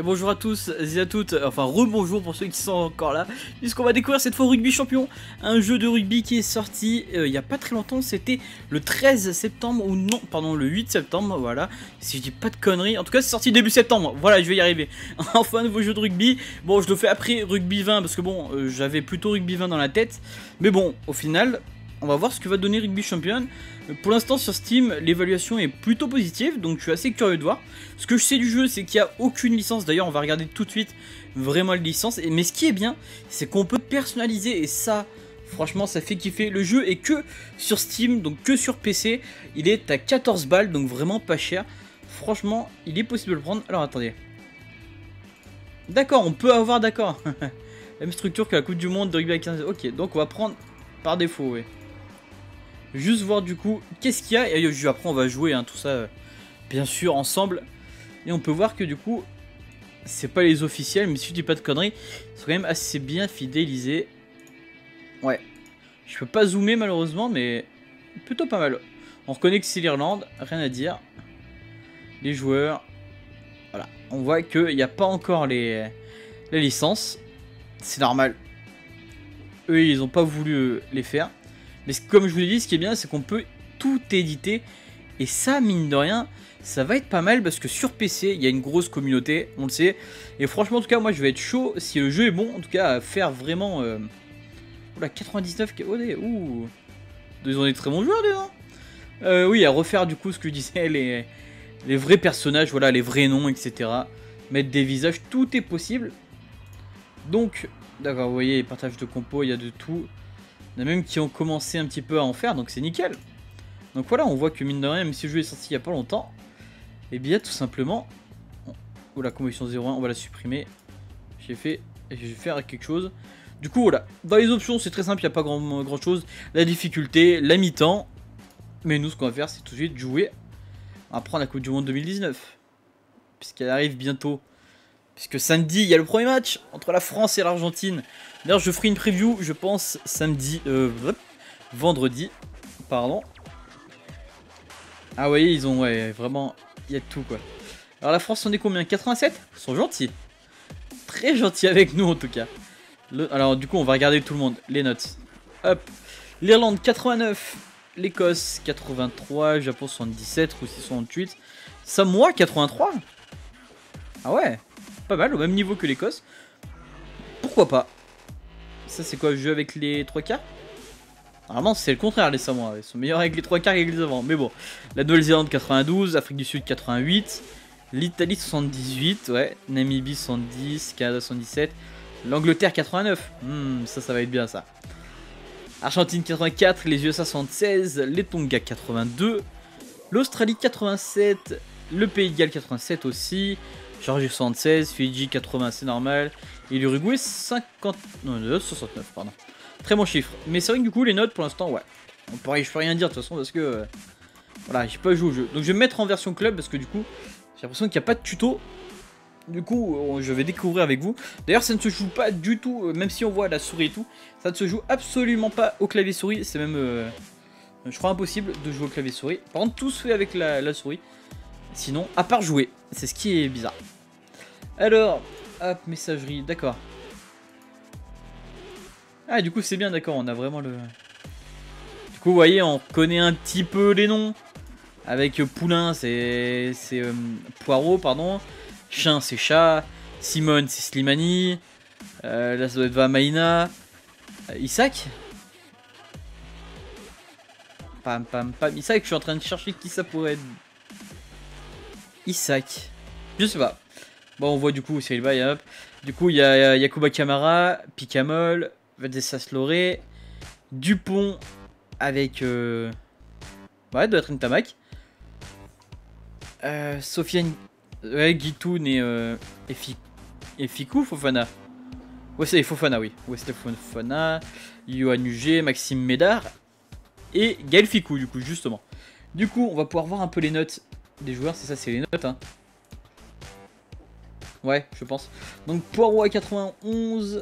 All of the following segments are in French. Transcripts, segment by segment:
Et bonjour à tous et à toutes, enfin rebonjour pour ceux qui sont encore là, puisqu'on va découvrir cette fois Rugby Champion, un jeu de rugby qui est sorti euh, il n'y a pas très longtemps, c'était le 13 septembre, ou non, pardon, le 8 septembre, voilà, si je dis pas de conneries, en tout cas c'est sorti début septembre, voilà, je vais y arriver. enfin, nouveau jeu de rugby, bon, je le fais après Rugby 20, parce que bon, euh, j'avais plutôt Rugby 20 dans la tête, mais bon, au final, on va voir ce que va donner Rugby Champion. Pour l'instant sur Steam, l'évaluation est plutôt positive, donc je suis assez curieux de voir. Ce que je sais du jeu, c'est qu'il n'y a aucune licence, d'ailleurs on va regarder tout de suite vraiment licence. Et Mais ce qui est bien, c'est qu'on peut personnaliser, et ça, franchement ça fait kiffer. Le jeu est que sur Steam, donc que sur PC, il est à 14 balles, donc vraiment pas cher. Franchement, il est possible de le prendre. Alors attendez. D'accord, on peut avoir d'accord. même structure que la Coupe du Monde de rugby 15. Ok, donc on va prendre par défaut, oui. Juste voir du coup qu'est-ce qu'il y a. Et euh, après on va jouer hein, tout ça euh, bien sûr ensemble. Et on peut voir que du coup c'est pas les officiels, mais si je dis pas de conneries, ils sont quand même assez bien fidélisés. Ouais. Je peux pas zoomer malheureusement, mais plutôt pas mal. On reconnaît que c'est l'Irlande, rien à dire. Les joueurs. Voilà. On voit qu'il n'y a pas encore les, les licences. C'est normal. Eux, ils n'ont pas voulu euh, les faire. Mais comme je vous l'ai dit, ce qui est bien, c'est qu'on peut tout éditer. Et ça, mine de rien, ça va être pas mal parce que sur PC, il y a une grosse communauté, on le sait. Et franchement, en tout cas, moi, je vais être chaud si le jeu est bon. En tout cas, à faire vraiment... Euh, oula, 99 est. ouh Ils ont des très bons joueurs, dedans hein. euh, Oui, à refaire, du coup, ce que je disais, les, les vrais personnages, voilà, les vrais noms, etc. Mettre des visages, tout est possible. Donc, d'accord, vous voyez, partage de compos, il y a de tout. Il y en a même qui ont commencé un petit peu à en faire, donc c'est nickel. Donc voilà, on voit que mine de rien, même si le jeu est sorti il n'y a pas longtemps, et eh bien tout simplement... ou oh, la commission 01, on va la supprimer. J'ai fait... Je vais faire quelque chose. Du coup voilà, dans les options c'est très simple, il n'y a pas grand, grand chose. La difficulté, la mi-temps. Mais nous ce qu'on va faire c'est tout de suite jouer va prendre la Coupe du Monde 2019. Puisqu'elle arrive bientôt. Puisque samedi il y a le premier match entre la France et l'Argentine. D'ailleurs, je ferai une preview, je pense, samedi, euh, vendredi, pardon. Ah, oui ils ont, ouais, vraiment, il y a tout, quoi. Alors, la France, on est combien 87 Ils sont gentils. Très gentils avec nous, en tout cas. alors, du coup, on va regarder tout le monde, les notes. Hop. L'Irlande, 89. L'Écosse, 83. Japon, 77. Russie, 68. Samoa, 83. Ah ouais, pas mal, au même niveau que l'Écosse. Pourquoi pas ça, c'est quoi, le jeu avec les 3 quarts Normalement, c'est le contraire, les Samoa. Ils sont meilleurs avec les 3 quarts qu'avec les avant. Mais bon, la Nouvelle-Zélande 92, Afrique du Sud 88, l'Italie 78, ouais, Namibie 110, Canada 117, l'Angleterre 89. Hmm, ça, ça va être bien ça. Argentine 84, les USA 76, les Tonga 82, l'Australie 87, le Pays de Galles 87 aussi, Georgie 76, Fidji 80, c'est normal, et l'Uruguay 50... Non, 69, pardon. Très bon chiffre. Mais c'est vrai que du coup, les notes pour l'instant, ouais. Pareil, je peux rien dire de toute façon parce que... Euh, voilà, j'ai pas joué au jeu. Donc je vais me mettre en version club parce que du coup, j'ai l'impression qu'il n'y a pas de tuto. Du coup, je vais découvrir avec vous. D'ailleurs, ça ne se joue pas du tout, euh, même si on voit la souris et tout, ça ne se joue absolument pas au clavier souris. C'est même, euh, je crois, impossible de jouer au clavier souris. Par contre, tout se fait avec la souris. Sinon, à part jouer. C'est ce qui est bizarre. Alors, Hop, messagerie, d'accord. Ah, du coup, c'est bien, d'accord, on a vraiment le... Du coup, vous voyez, on connaît un petit peu les noms. Avec euh, Poulain, c'est... c'est euh, Poirot, pardon. Chien c'est Chat. Simone, c'est Slimani. Euh, là, ça doit être Vamaina. Euh, Isaac Pam, pam, pam. Isaac, je suis en train de chercher qui ça pourrait être. Isaac. Je sais pas. Bon, on voit du coup le Bay, hop. Du coup, il y a Yakuba Kamara, Picamol, Vadesas Loré, Dupont avec. Euh, ouais, doit être une Tamak. Euh, Sofiane. Ouais, Guitoun et, et, euh, Fofana. Ouais, c'est Fofana, oui. c'est Fofana, Yohan Ugé, Maxime Médard et Gaël du coup, justement. Du coup, on va pouvoir voir un peu les notes des joueurs. C'est ça, c'est les notes. Hein. Ouais, je pense. Donc Poirot à 91,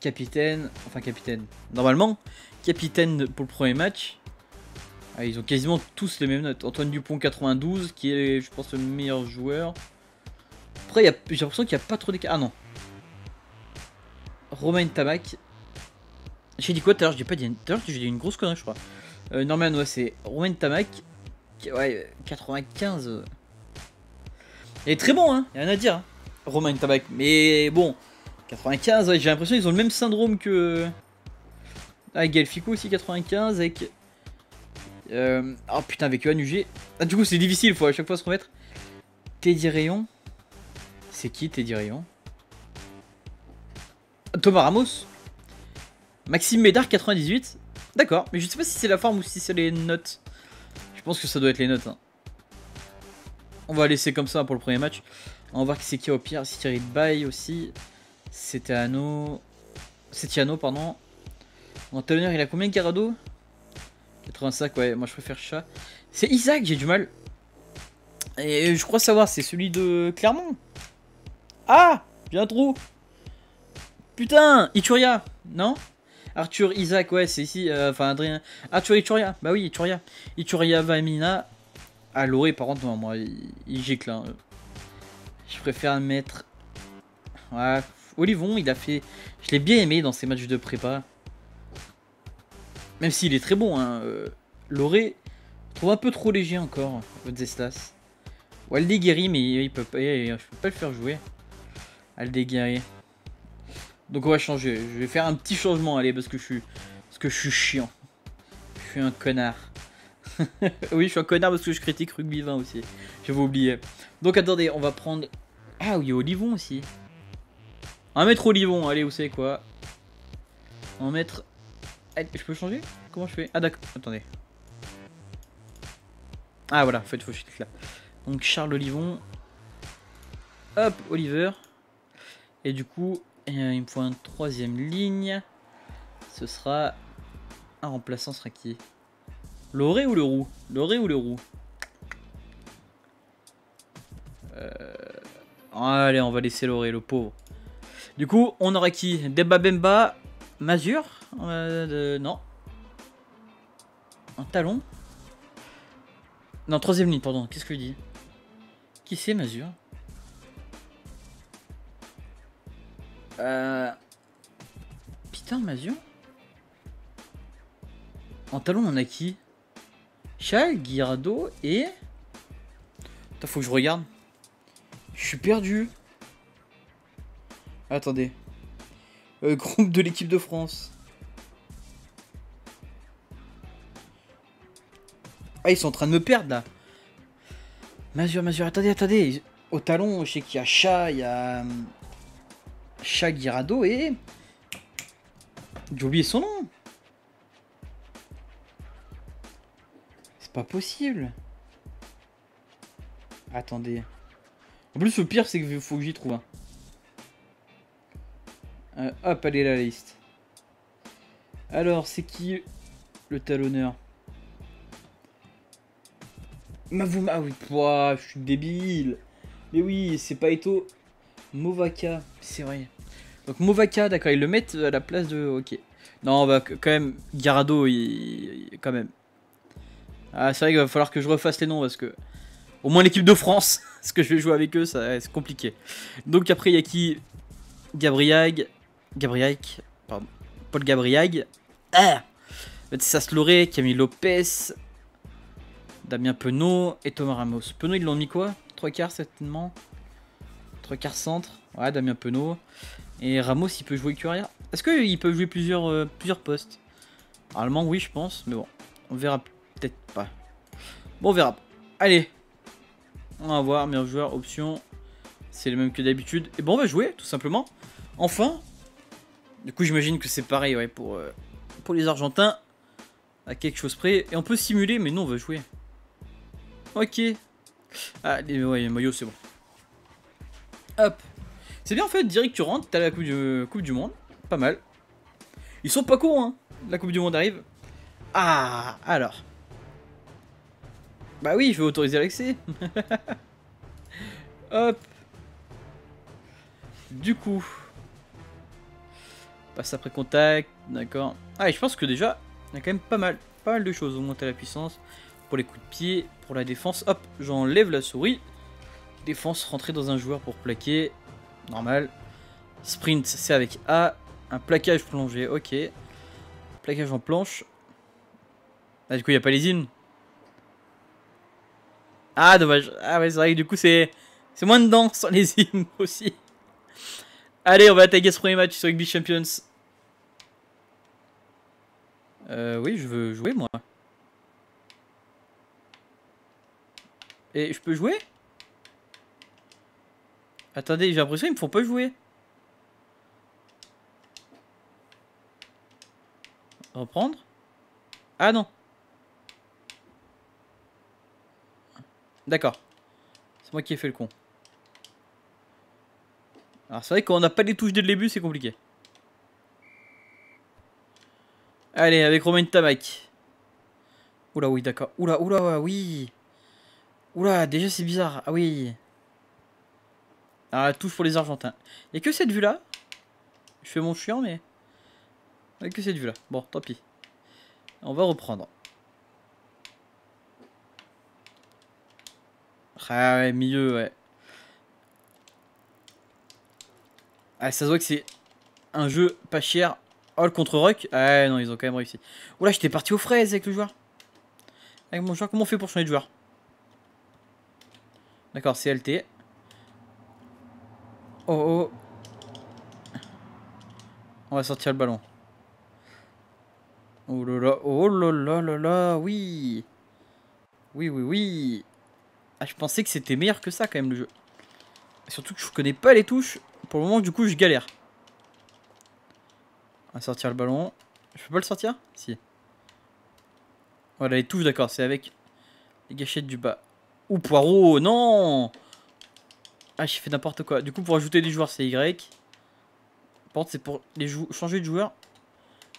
capitaine, enfin capitaine, normalement, capitaine pour le premier match. Ah, ils ont quasiment tous les mêmes notes. Antoine Dupont 92, qui est, je pense, le meilleur joueur. Après, j'ai l'impression qu'il n'y a pas trop d'écart. Ah non. Romain Tamac. J'ai dit quoi tout à l'heure J'ai pas dit. j'ai dit une grosse connerie, je crois. Euh, Norman, ouais, c'est Romain Tamac. Ouais, 95. Il est très bon, hein, il a rien à dire. Hein. Romain Tabac. Mais bon, 95, j'ai l'impression qu'ils ont le même syndrome que. Ah, Galfico aussi, 95, avec. Euh... Oh putain, avec Yohan UG. Ah, du coup, c'est difficile, faut à chaque fois se remettre. Teddy Rayon. C'est qui Teddy Rayon Thomas Ramos Maxime Médard 98 D'accord, mais je sais pas si c'est la forme ou si c'est les notes. Je pense que ça doit être les notes. Hein. On va laisser comme ça pour le premier match. On va voir qui c'est qui au pire. Thierry Bay aussi. C'était Ano. Tiano, pardon. En talonneur, il a combien de Garado 85, ouais, moi je préfère chat. C'est Isaac, j'ai du mal. Et je crois savoir, c'est celui de Clermont. Ah Bien trop. Putain Ituria Non Arthur Isaac, ouais, c'est ici. Euh, enfin, Adrien. Arthur Ituria. Bah oui, Ituria. Ituria Vamina. Ah, Loré, par contre, moi, il, hein. Je préfère mettre. Ouais. Olivon, il a fait. Je l'ai bien aimé dans ses matchs de prépa. Même s'il est très bon, hein. Euh, Loré, je trouve un peu trop léger encore, Zestas. Ou Aldé mais il peut pas, peux pas le faire jouer. Aldé Donc on va changer. Je vais faire un petit changement, allez, parce que je suis, parce que je suis chiant. Je suis un connard. oui, je suis un connard parce que je critique rugby 20 aussi. Je vous oubliais. Donc attendez, on va prendre. Ah oui, Olivon aussi. Un va Olivon, allez, où c'est quoi On va eh, Je peux changer Comment je fais Ah d'accord, attendez. Ah voilà, en fait, faut que je là. Donc Charles Olivon. Hop, Oliver. Et du coup, euh, il me faut une troisième ligne. Ce sera. Un remplaçant sera qui L'oré ou le roux L'oré ou le roux euh, Allez, on va laisser l'oré, le pauvre. Du coup, on aura qui Deba Bemba, Mazur euh, Non. Un talon Non, troisième ligne, pardon. Qu'est-ce que je dis Qui c'est Mazur Euh... Putain, Mazur En talon, on a qui Chal, Girado et. Attends, faut que je regarde. Je suis perdu. Attendez. Euh, groupe de l'équipe de France. Ah, ils sont en train de me perdre là. Mazur, Mazur. attendez, attendez. Au talon, je sais qu'il y a Chat, il y a. Chat euh, et. J'ai oublié son nom. pas possible. Attendez. En plus, le pire, c'est qu'il faut que j'y trouve un. Hein. Euh, hop, la liste. Alors, c'est qui le talonneur Mavuma, ah oui, Pouah, je suis débile. Mais oui, c'est pas Eto. Movaka, c'est vrai. Donc Movaka, d'accord, ils le mettent à la place de... Ok. Non, va bah, quand même, Garado, il... quand même, ah, c'est vrai qu'il va falloir que je refasse les noms parce que. Au moins l'équipe de France, ce que je vais jouer avec eux, ça c'est compliqué. Donc après, il y a qui Gabriel Gabriel Pardon. Paul Gabriag. Ah se Loré, Camille Lopez. Damien Penaud et Thomas Ramos. Penaud, ils l'ont mis quoi Trois quarts, certainement. Trois quarts centre. Ouais, Damien Penaud. Et Ramos, il peut jouer arrière. Est-ce qu'il peut jouer plusieurs, euh, plusieurs postes Normalement, oui, je pense. Mais bon, on verra plus pas. Bon, on verra. Allez. On va voir, meilleur joueur, option. C'est le même que d'habitude. Et bon, on va jouer, tout simplement. Enfin. Du coup, j'imagine que c'est pareil, ouais, pour, euh, pour les Argentins. À quelque chose près. Et on peut simuler, mais non, on va jouer. Ok. Ah, ouais, c'est bon. Hop. C'est bien, en fait, direct, tu rentres, t'as la coupe du, coupe du Monde. Pas mal. Ils sont pas courts, hein. La Coupe du Monde arrive. Ah, alors. Bah oui, je vais autoriser l'accès. Hop. Du coup. Passe après contact, d'accord. Ah, et je pense que déjà, il y a quand même pas mal, pas mal de choses. Augmenter la puissance pour les coups de pied, pour la défense. Hop, j'enlève la souris. Défense, rentrer dans un joueur pour plaquer. Normal. Sprint, c'est avec A. Un plaquage prolongé, ok. Plaquage en planche. Ah, du coup, il n'y a pas les ah, dommage. Ah, ouais, c'est vrai que du coup, c'est moins dedans sans les hymnes aussi. Allez, on va attaquer ce premier match sur Rugby Champions. Euh, oui, je veux jouer, moi. Et je peux jouer Attendez, j'ai l'impression qu'ils me font pas jouer. Reprendre Ah non D'accord. C'est moi qui ai fait le con. Alors c'est vrai qu'on n'a pas les touches dès le début, c'est compliqué. Allez, avec Romain Tamac. Oula, oui, d'accord. Oula, oula, oui. Oula, déjà c'est bizarre. Ah oui. Ah, touche pour les Argentins. Et que cette vue-là Je fais mon chiant, mais... Et que cette vue-là. Bon, tant pis. On va reprendre. Ah ouais, milieu, ouais. Ah, ça se voit que c'est un jeu pas cher. Hall contre Rock Ah non, ils ont quand même réussi. Oula, j'étais parti aux fraises avec le joueur. Avec mon joueur, comment on fait pour changer de joueur D'accord, c'est oh, oh oh. On va sortir le ballon. Oh là là, oh là là là là, oui. Oui, oui, oui. Ah, je pensais que c'était meilleur que ça quand même le jeu. Surtout que je connais pas les touches. Pour le moment, du coup, je galère. On va sortir le ballon. Je peux pas le sortir Si. Voilà, les touches, d'accord, c'est avec les gâchettes du bas. Ou poireau, non Ah, j'ai fait n'importe quoi. Du coup, pour ajouter des joueurs, c'est Y. Par contre, c'est pour les changer de joueur.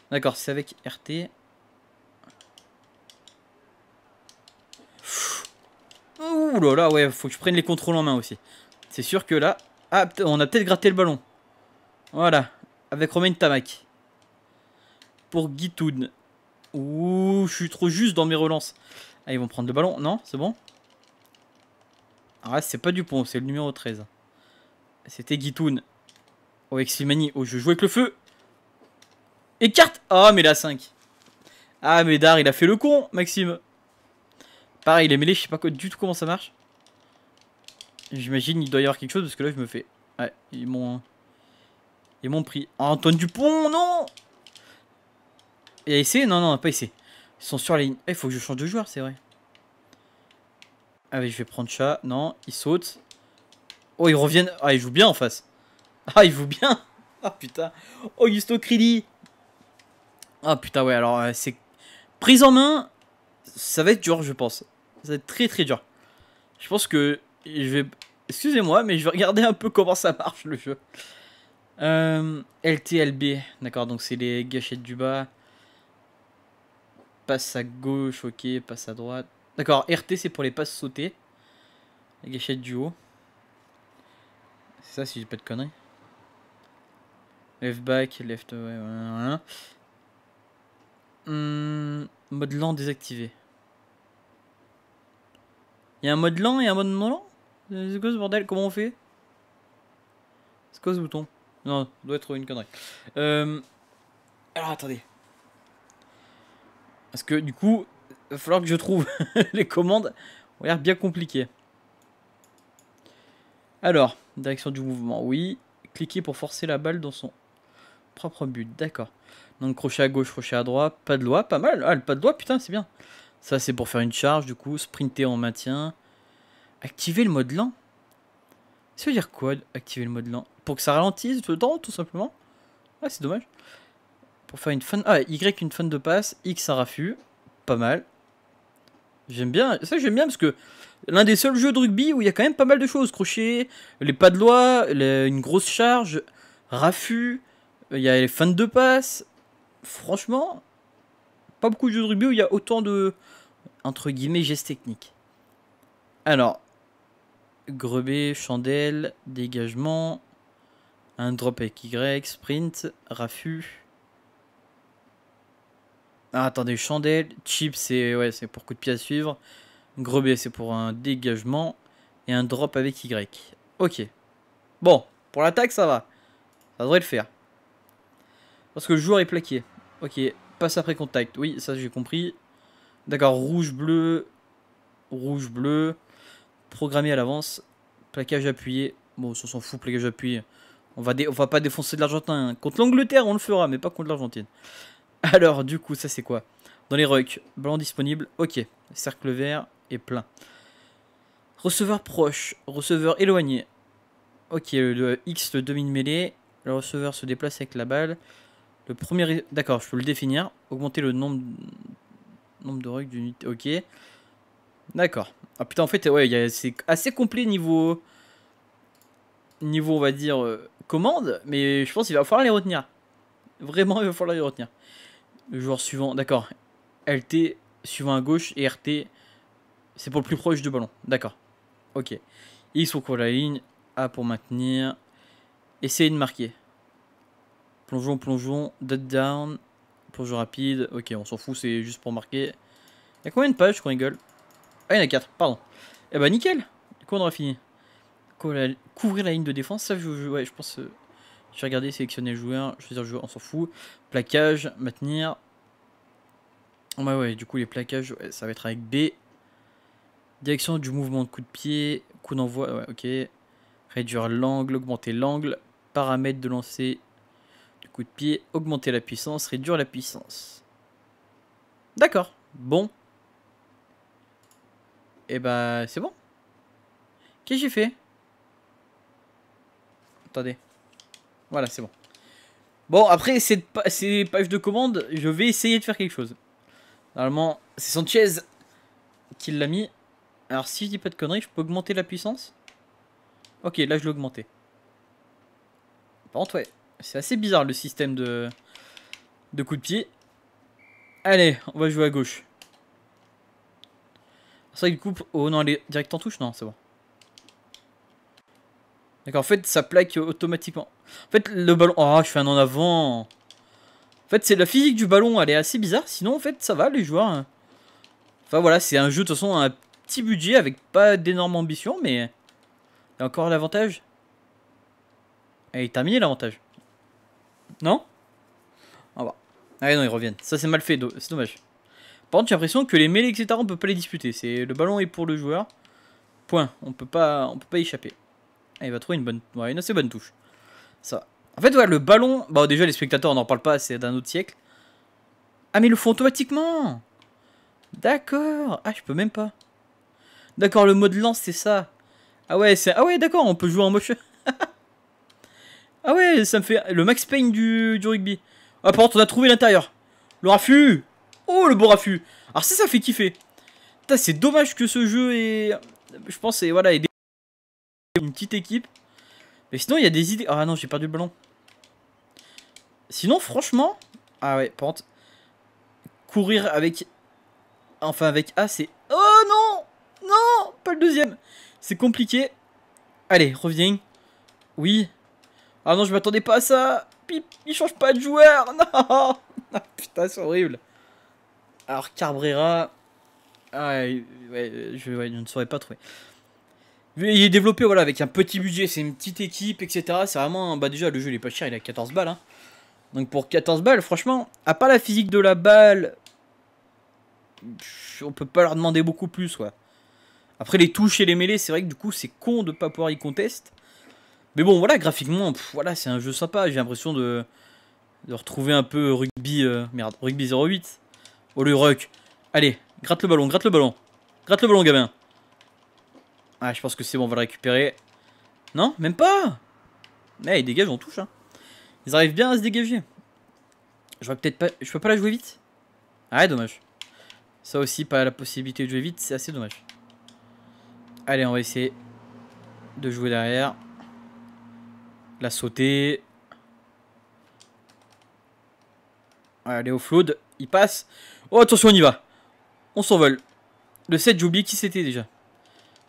D'accord, c'est avec RT. Ouh là ouais, faut que je prenne les contrôles en main aussi. C'est sûr que là... Ah, on a peut-être gratté le ballon. Voilà, avec Romain Tamak. Pour Guitoun. Ouh, je suis trop juste dans mes relances. Ah, ils vont prendre le ballon. Non, c'est bon Ah, c'est pas Dupont, c'est le numéro 13. C'était Guitoun. Oh, Exilmani. Oh, je joue avec le feu. Écarte Ah, mais la 5. Ah, mais Dar, il a fait le con, Maxime. Pareil, les mêlées, je sais pas du tout comment ça marche. J'imagine il doit y avoir quelque chose parce que là je me fais. Ouais, ils m'ont. Ils m'ont pris. Antoine Dupont, non Il a essayé Non, non, pas essayé. Ils sont sur la ligne. Il eh, faut que je change de joueur, c'est vrai. Ah oui, je vais prendre chat. Non, il saute Oh, ils reviennent. Ah, il joue bien en face. Ah, il joue bien. Ah, putain. Augusto Crilly. Ah, putain, ouais, alors euh, c'est. Prise en main, ça va être dur, je pense. Ça va être très très dur. Je pense que je vais. Excusez-moi, mais je vais regarder un peu comment ça marche le jeu. Euh, LTLB, d'accord, donc c'est les gâchettes du bas. Passe à gauche, ok, passe à droite. D'accord, RT c'est pour les passes sautées. Les gâchettes du haut. C'est ça si j'ai pas de conneries. Left back, left, ouais, voilà. Hmm, mode lent désactivé. Il y a un mode lent et un mode non lent euh, C'est quoi ce bordel Comment on fait C'est quoi ce bouton Non, doit être une connerie. Euh, alors attendez. Parce que du coup, il va falloir que je trouve les commandes. On bien compliqué. Alors, direction du mouvement, oui. Cliquez pour forcer la balle dans son propre but, d'accord. Donc crochet à gauche, crochet à droite, pas de loi, pas mal. Ah, le pas de loi, putain, c'est bien. Ça, c'est pour faire une charge, du coup. Sprinter en maintien. Activer le mode lent Ça veut dire quoi, activer le mode lent Pour que ça ralentisse tout le temps, tout simplement Ah, c'est dommage. Pour faire une fin... Ah, Y, une fin de passe. X, un raffut. Pas mal. J'aime bien. Ça, j'aime bien parce que l'un des seuls jeux de rugby où il y a quand même pas mal de choses. Crochet, les pas de loi, une grosse charge, raffut, il y a les fins de passe. Franchement, beaucoup de jeux de rugby où il y a autant de, entre guillemets, gestes techniques. Alors, grebet, chandelle, dégagement, un drop avec Y, sprint, raffut. Ah, attendez, chandelle, chip, c'est pour coup de pied à suivre. Grebet, c'est pour un dégagement et un drop avec Y. Ok. Bon, pour l'attaque, ça va. Ça devrait le faire. Parce que le joueur est plaqué. Ok, passe après contact. Oui, ça j'ai compris. D'accord, rouge, bleu, rouge, bleu. Programmé à l'avance. Plaquage appuyé. Bon, ça s'en fout, plaquage appuyé. On va, on va pas défoncer de l'Argentin. Hein. Contre l'Angleterre, on le fera, mais pas contre l'Argentine. Alors, du coup, ça c'est quoi Dans les rucks, blanc disponible, ok. Cercle vert et plein. Receveur proche, receveur éloigné. Ok, le, X, le demi mêlé Le receveur se déplace avec la balle. Le premier. D'accord, je peux le définir. Augmenter le nombre, nombre de règles d'unité. Ok. D'accord. Ah putain, en fait, ouais, c'est assez complet niveau. Niveau, on va dire, euh, commande. Mais je pense qu'il va falloir les retenir. Vraiment, il va falloir les retenir. Le joueur suivant, d'accord. LT suivant à gauche et RT, c'est pour le plus proche du ballon. D'accord. Ok. X pour courir la ligne. A pour maintenir. Essayez de marquer. Plongeons, plongeons, dead down, plongeon rapide. Ok, on s'en fout, c'est juste pour marquer. Il y a combien de pages, rigole Ah, il y en a 4, pardon. Eh bah, nickel Du coup, on aura fini. Couvrir la ligne de défense, ça, je, ouais, je pense. Euh, je vais regarder, sélectionner le joueur, choisir le joueur, on s'en fout. Plaquage, maintenir. Ouais ouais, du coup, les plaquages, ça va être avec B. Direction du mouvement de coup de pied, coup d'envoi, ouais, ok. Réduire l'angle, augmenter l'angle, paramètre de lancer coup de pied, augmenter la puissance, réduire la puissance. D'accord, bon. Et eh bah, c'est bon. Qu'est-ce que j'ai fait Attendez. Voilà, c'est bon. Bon, après, ces, pages de commande, je vais essayer de faire quelque chose. Normalement, c'est Sanchez qui l'a mis. Alors, si je dis pas de conneries, je peux augmenter la puissance Ok, là, je l'ai augmenté. Par contre, ouais. C'est assez bizarre le système de, de coup de pied. Allez, on va jouer à gauche. C'est vrai coupe... Oh non, elle est direct en touche Non, c'est bon. D'accord, en fait, ça plaque automatiquement. En fait, le ballon... Oh, je fais un en avant En fait, c'est la physique du ballon, elle est assez bizarre. Sinon, en fait, ça va, les joueurs. Hein. Enfin, voilà, c'est un jeu, de toute façon, un petit budget avec pas d'énormes ambitions mais... Il y a encore l'avantage. Et est terminée l'avantage. Non Au revoir. Ah non, ils reviennent. Ça, c'est mal fait, c'est dommage. Par contre, j'ai l'impression que les mêlées, etc., on peut pas les disputer. C'est Le ballon est pour le joueur. Point. On peut pas, on peut pas échapper. Ah, il va trouver une bonne, ouais, une assez bonne touche. Ça. En fait, ouais, le ballon. Bah, déjà, les spectateurs, on n'en parle pas, c'est d'un autre siècle. Ah, mais ils le font automatiquement D'accord Ah, je peux même pas. D'accord, le mode lance, c'est ça. Ah ouais, c'est... Ah ouais, d'accord, on peut jouer en motion. Ah ouais, ça me fait le Max Payne du, rugby. Ah, par contre, on a trouvé l'intérieur. Le raffut Oh, le beau raffut Alors ça, ça fait kiffer. Putain, c'est dommage que ce jeu est... Je pense, c'est voilà, est une petite équipe. Mais sinon, il y a des idées... Ah non, j'ai perdu le ballon. Sinon, franchement... Ah ouais, par contre... Courir avec... Enfin, avec A, c'est... Oh non Non Pas le deuxième C'est compliqué. Allez, reviens. Oui, ah non, je m'attendais pas à ça. Pip, il change pas de joueur. Non. Ah, putain, c'est horrible. Alors, Carbrera. Ah, ouais, je, ne saurais pas trouver. Il est développé voilà, avec un petit budget, c'est une petite équipe, etc. C'est vraiment. Bah, déjà, le jeu il est pas cher, il a 14 balles. Hein. Donc, pour 14 balles, franchement, à part la physique de la balle, on peut pas leur demander beaucoup plus. quoi. Après, les touches et les mêlées, c'est vrai que du coup, c'est con de pas pouvoir y contester. Mais bon, voilà, graphiquement, voilà, c'est un jeu sympa. J'ai l'impression de, retrouver un peu rugby. Euh, merde, rugby 08. Oh le ruck. Allez, gratte le ballon, gratte le ballon. Gratte le ballon, gamin. Ah, je pense que c'est bon, on va le récupérer. Non, même pas. Mais ils dégagent, on touche. Hein. Ils arrivent bien à se dégager. Je peut-être pas. Je peux pas la jouer vite. Ah, dommage. Ça aussi, pas la possibilité de jouer vite, c'est assez dommage. Allez, on va essayer de jouer derrière. La sauter. Allez au Flood, il passe. Oh, attention, on y va. On s'envole. Le 7, j'ai oublié qui c'était déjà.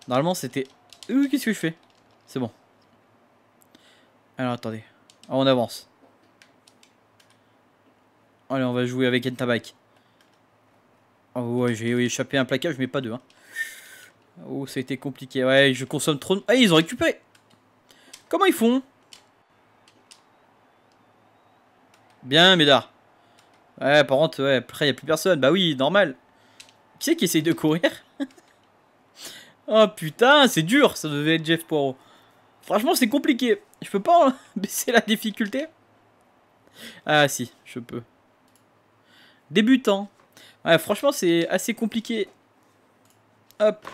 Normalement, c'était... Qu'est-ce que je fais C'est bon. Alors, attendez. Ah, on avance. Allez, on va jouer avec Entabike Oh, ouais, j'ai échappé un plaquage, mais pas deux. Hein. Oh, ça a été compliqué. Ouais, je consomme trop... Ah, ils ont récupéré Comment ils font Bien, Médard. Ouais, par contre, ouais, après, il n'y a plus personne. Bah oui, normal. Qui c'est qui essaye de courir Oh putain, c'est dur, ça devait être Jeff Poirot. Franchement, c'est compliqué. Je peux pas baisser la difficulté Ah si, je peux. Débutant. Ouais, franchement, c'est assez compliqué. Hop.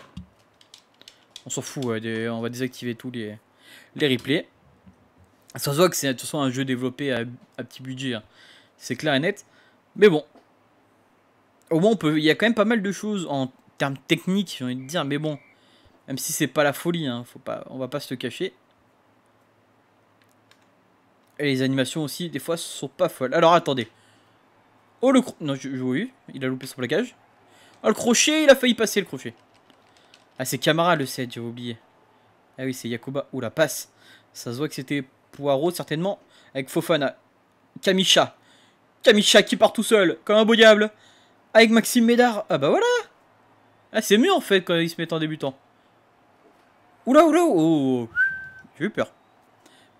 On s'en fout, on va désactiver tous les, les replays. Ça se voit que c'est de toute façon un jeu développé à, petit budget. Hein. C'est clair et net. Mais bon. Au moins, on peut... il y a quand même pas mal de choses en termes techniques, j'ai envie de dire. Mais bon. Même si c'est pas la folie, hein, faut pas... on va pas se cacher. Et les animations aussi, des fois, sont pas folles. Alors attendez. Oh le cro... Non, je, vois oui, il a loupé son plaquage. Oh, le crochet, il a failli passer le crochet. Ah c'est Camara le 7, j'avais oublié. Ah oui, c'est Yakuba. Ouh la passe. Ça se voit que c'était Poirot certainement avec Fofana. Kamicha, Kamicha qui part tout seul, comme un beau diable. Avec Maxime Médard. Ah bah voilà Ah c'est mieux en fait quand il se met en débutant. Oula oula oh, oh, oh. J'ai eu peur.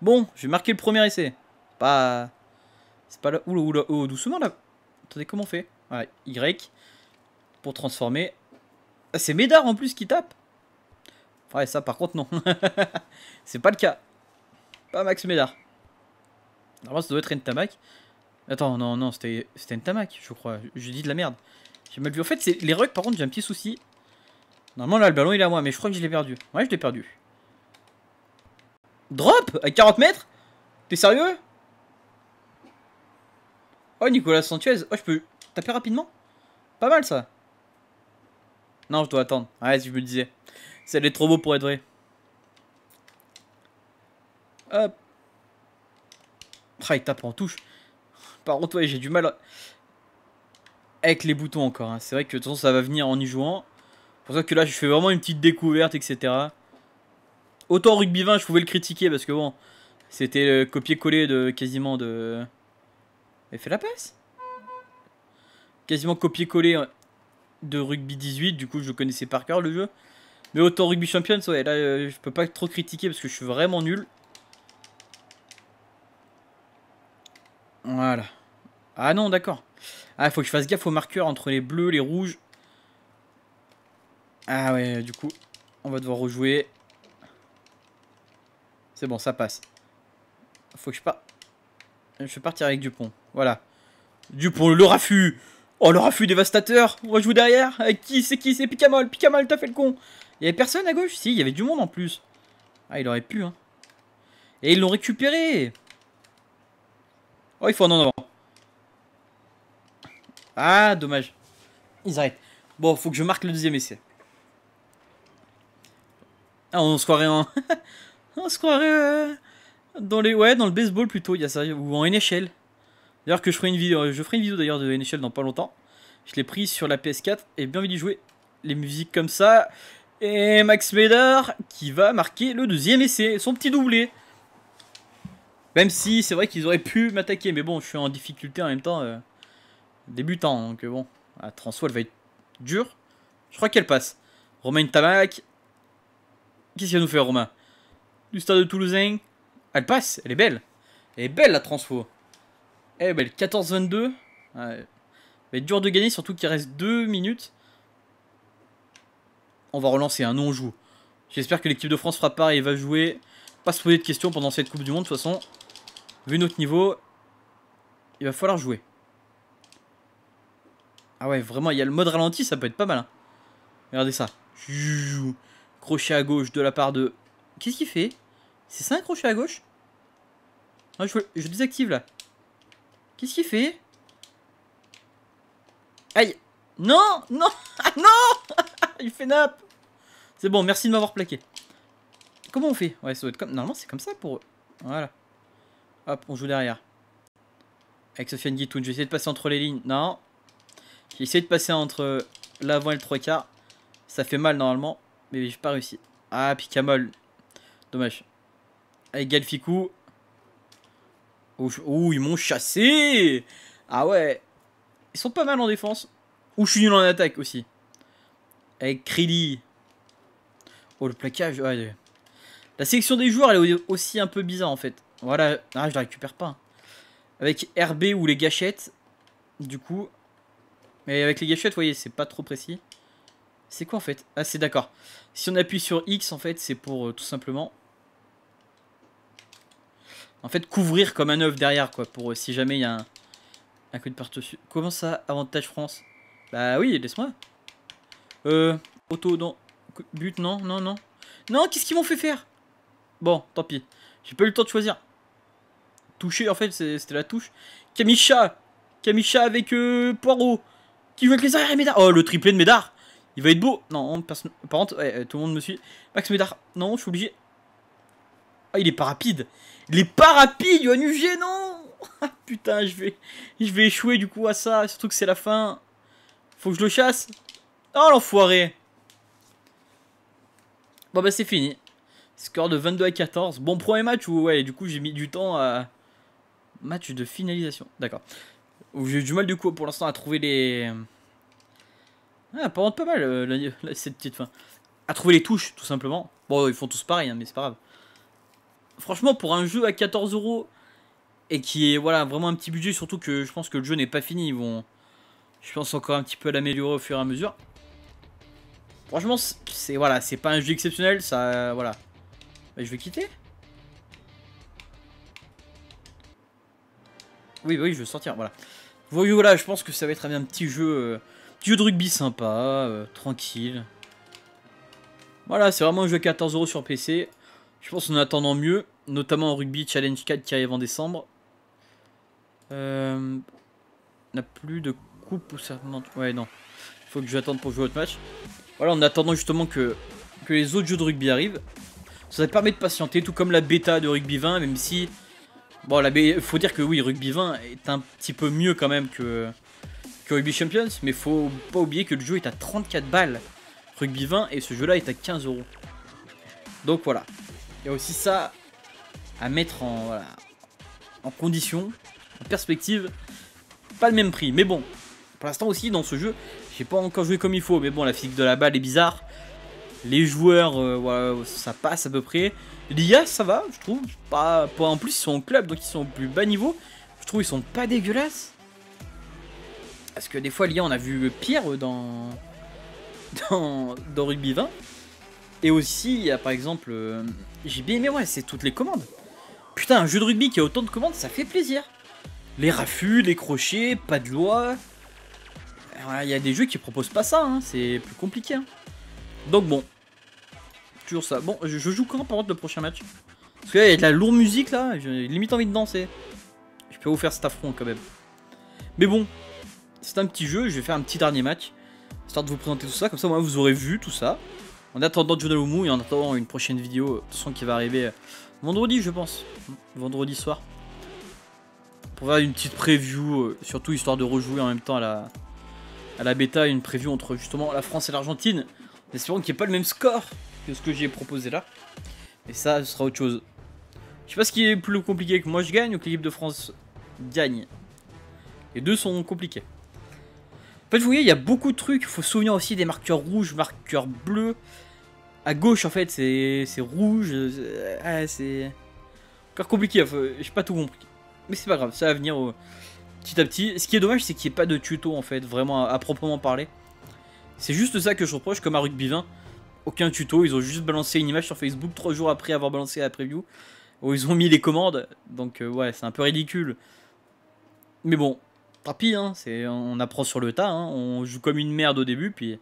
Bon, vais marquer le premier essai. Pas. C'est pas là. Oula oula doucement là. Attendez comment on fait ah, Y pour transformer. Ah, c'est Médard en plus qui tape. Ouais, ça par contre non. c'est pas le cas. Pas Max Médard. Normalement, ça doit être Tamac. Attends, non, non, c'était Tamac, je crois. J'ai dit de la merde. J'ai mal vu. En fait, les rugs par contre, j'ai un petit souci. Normalement, là, le ballon, il est à moi, mais je crois que je l'ai perdu. Ouais, je l'ai perdu. Drop À 40 mètres T'es sérieux Oh, Nicolas Sanchez. Oh, je peux taper rapidement Pas mal, ça. Non, je dois attendre. Ouais, ah, si je me disais. Ça allait trop beau pour être vrai. Hop. Ah, il tape en touche. Par contre, j'ai du mal avec les boutons encore. Hein. C'est vrai que de toute façon, ça va venir en y jouant. pour ça que là, je fais vraiment une petite découverte, etc. Autant rugby 20, je pouvais le critiquer parce que bon, c'était copier-coller de quasiment de. Mais fait la passe Quasiment copier-coller euh, de rugby 18, du coup je connaissais par cœur le jeu. Mais autant rugby champions, ouais, là euh, je peux pas trop critiquer parce que je suis vraiment nul. Voilà. Ah non, d'accord. Ah, faut que je fasse gaffe aux marqueurs entre les bleus, les rouges. Ah ouais, du coup, on va devoir rejouer. C'est bon, ça passe. Faut que je parte. Je vais partir avec Dupont. Voilà. Dupont, le rafu Oh, le rafu dévastateur On va jouer derrière Avec qui C'est qui C'est Picamol Picamol, t'as fait le con Il y avait personne à gauche Si, il y avait du monde en plus. Ah, il aurait pu, hein. Et ils l'ont récupéré Oh, il faut en en Ah, dommage. Ils arrêtent. Bon, faut que je marque le deuxième essai. Ah, on se croirait en... on se croirait euh, dans les... Ouais, dans le baseball plutôt, il y a ça. Ou en NHL. D'ailleurs, que je ferai une vidéo, je ferai une vidéo d'ailleurs de NHL dans pas longtemps. Je l'ai pris sur la PS4 et bien envie d'y jouer. Les musiques comme ça. Et Max Bader qui va marquer le deuxième essai, son petit doublé. Même si c'est vrai qu'ils auraient pu m'attaquer, mais bon, je suis en difficulté en même temps, euh, débutant, donc euh, bon. La transfo, elle va être dure. Je crois qu'elle passe. Romain Tamac. Qu'est-ce qu'il va nous faire, Romain Du stade de Toulousain. Elle passe, elle est belle. Elle est belle, la transfo. Elle eh, est belle, 14-22. Elle Va être dur de gagner, surtout qu'il reste 2 minutes. On va relancer un hein, on non-joue. J'espère que l'équipe de France fera pareil, et va jouer. Pas se poser de questions pendant cette Coupe du Monde, de toute façon vu notre niveau, il va falloir jouer. Ah ouais, vraiment, il y a le mode ralenti, ça peut être pas mal. Hein. Regardez ça. Crochet à gauche de la part de... Qu'est-ce qu'il fait C'est ça un crochet à gauche ah, je, désactive là. Qu'est-ce qu'il fait Aïe Non Non ah, Non Il fait nappe C'est bon, merci de m'avoir plaqué. Comment on fait Ouais, ça doit être comme... Normalement, c'est comme ça pour eux. Voilà. Hop, on joue derrière. Avec Sofiane Guitoun. j'essaie de passer entre les lignes. Non. J'ai essayé de passer entre l'avant et le 3 k Ça fait mal normalement. Mais j'ai pas réussi. Ah, Picamol. Dommage. Avec Galficou. Oh, ils m'ont chassé Ah ouais. Ils sont pas mal en défense. Ou je suis nul en attaque aussi. Avec Krilly. Oh, le plaquage. La sélection des joueurs, elle est aussi un peu bizarre en fait. Voilà. Ah, je la récupère pas. Avec RB ou les gâchettes. Du coup. Mais avec les gâchettes, vous voyez, c'est pas trop précis. C'est quoi en fait Ah, c'est d'accord. Si on appuie sur X, en fait, c'est pour euh, tout simplement. En fait, couvrir comme un œuf derrière, quoi. Pour euh, si jamais il y a un, un coup de par-dessus. Comment ça, avantage France Bah oui, laisse-moi. Euh. Auto, dans But, non, non, non. Non, qu'est-ce qu'ils m'ont fait faire Bon, tant pis. J'ai pas eu le temps de choisir en fait, c'était la touche. Kamisha Kamisha avec euh, Poirot Qui joue avec les arrières Médard Oh, le triplé de Médard Il va être beau Non, personne... par contre, euh, tout le monde me suit. Max Médard, non, je suis obligé. Ah, il est pas rapide Il est pas rapide, Yohan UG, non ah, Putain, je vais, je vais échouer du coup à ça, surtout que c'est la fin. Faut que je le chasse Oh, l'enfoiré Bon bah c'est fini. Score de 22 à 14. Bon premier match où ouais du coup j'ai mis du temps à, Match de finalisation. D'accord. J'ai du mal du coup pour l'instant à trouver les... Ah, pas mal euh, cette petite fin. À trouver les touches, tout simplement. Bon, ils font tous pareil, hein, mais c'est pas grave. Franchement, pour un jeu à 14 euros et qui est voilà vraiment un petit budget, surtout que je pense que le jeu n'est pas fini, ils vont, je pense encore un petit peu l'améliorer au fur et à mesure. Franchement, c'est voilà, c'est pas un jeu exceptionnel, ça voilà. je vais quitter. Oui, oui, je vais sortir, voilà. Voilà, je pense que ça va être un petit jeu, euh, jeu de rugby sympa, euh, tranquille. Voilà, c'est vraiment un jeu à 14€ sur PC. Je pense en attendant mieux, notamment en rugby Challenge 4 qui arrive en décembre. Euh, n'a plus de coupe ou ça Ouais, non. Il faut que j'attende pour jouer autre match. Voilà, en attendant justement que, que les autres jeux de rugby arrivent. Ça permet de patienter, tout comme la bêta de rugby 20, même si Bon, là, faut dire que oui, Rugby 20 est un petit peu mieux quand même que, Rugby Champions, mais faut pas oublier que le jeu est à 34 balles. Rugby 20 et ce jeu-là est à 15 euros. Donc voilà. Il y a aussi ça à mettre en, en condition, en perspective. Pas le même prix, mais bon. Pour l'instant aussi, dans ce jeu, j'ai pas encore joué comme il faut, mais bon, la physique de la balle est bizarre. Les joueurs, euh, ça passe à peu près. L'IA, ça va, je trouve. Pas, en plus, ils sont en club, donc ils sont au plus bas niveau. Je trouve ils sont pas dégueulasses. Parce que des fois, l'IA, on a vu pire dans, dans, dans Rugby 20. Et aussi, il y a par exemple, euh, j'ai bien aimé, ouais, c'est toutes les commandes. Putain, un jeu de rugby qui a autant de commandes, ça fait plaisir. Les raffus, les crochets, pas de loi. Il y a des jeux qui proposent pas ça, hein, c'est plus compliqué. Hein. Donc bon, toujours ça. Bon, je, joue quand par contre le prochain match Parce que il y a de la lourde musique là, j'ai limite envie de danser. Je peux vous faire cet affront quand même. Mais bon, c'est un petit jeu, je vais faire un petit dernier match. Histoire de vous présenter tout ça, comme ça moi vous aurez vu tout ça. En attendant Mou et en attendant une prochaine vidéo, de toute façon qui va arriver euh, vendredi je pense. Vendredi soir. Pour faire une petite preview, euh, surtout histoire de rejouer en même temps à la, à la bêta, une preview entre justement la France et l'Argentine. Espérons qu'il n'y ait pas le même score que ce que j'ai proposé là. Et ça, ce sera autre chose. Je sais pas ce qui est plus compliqué que moi je gagne ou que l'équipe de France gagne. Les deux sont compliqués. En fait, vous voyez, il y a beaucoup de trucs. Il faut se souvenir aussi des marqueurs rouges, marqueurs bleus. À gauche, en fait, c'est rouge. Euh, c'est encore compliqué. sais pas tout compris. Mais c'est pas grave, ça va venir euh, petit à petit. Ce qui est dommage, c'est qu'il n'y ait pas de tuto, en fait, vraiment à, à proprement parler. C'est juste ça que je reproche, comme à Rugby 20 aucun tuto, ils ont juste balancé une image sur Facebook trois jours après avoir balancé la preview, où ils ont mis les commandes, donc euh, ouais, c'est un peu ridicule. Mais bon, tant pis, hein, on apprend sur le tas, hein. on joue comme une merde au début, puis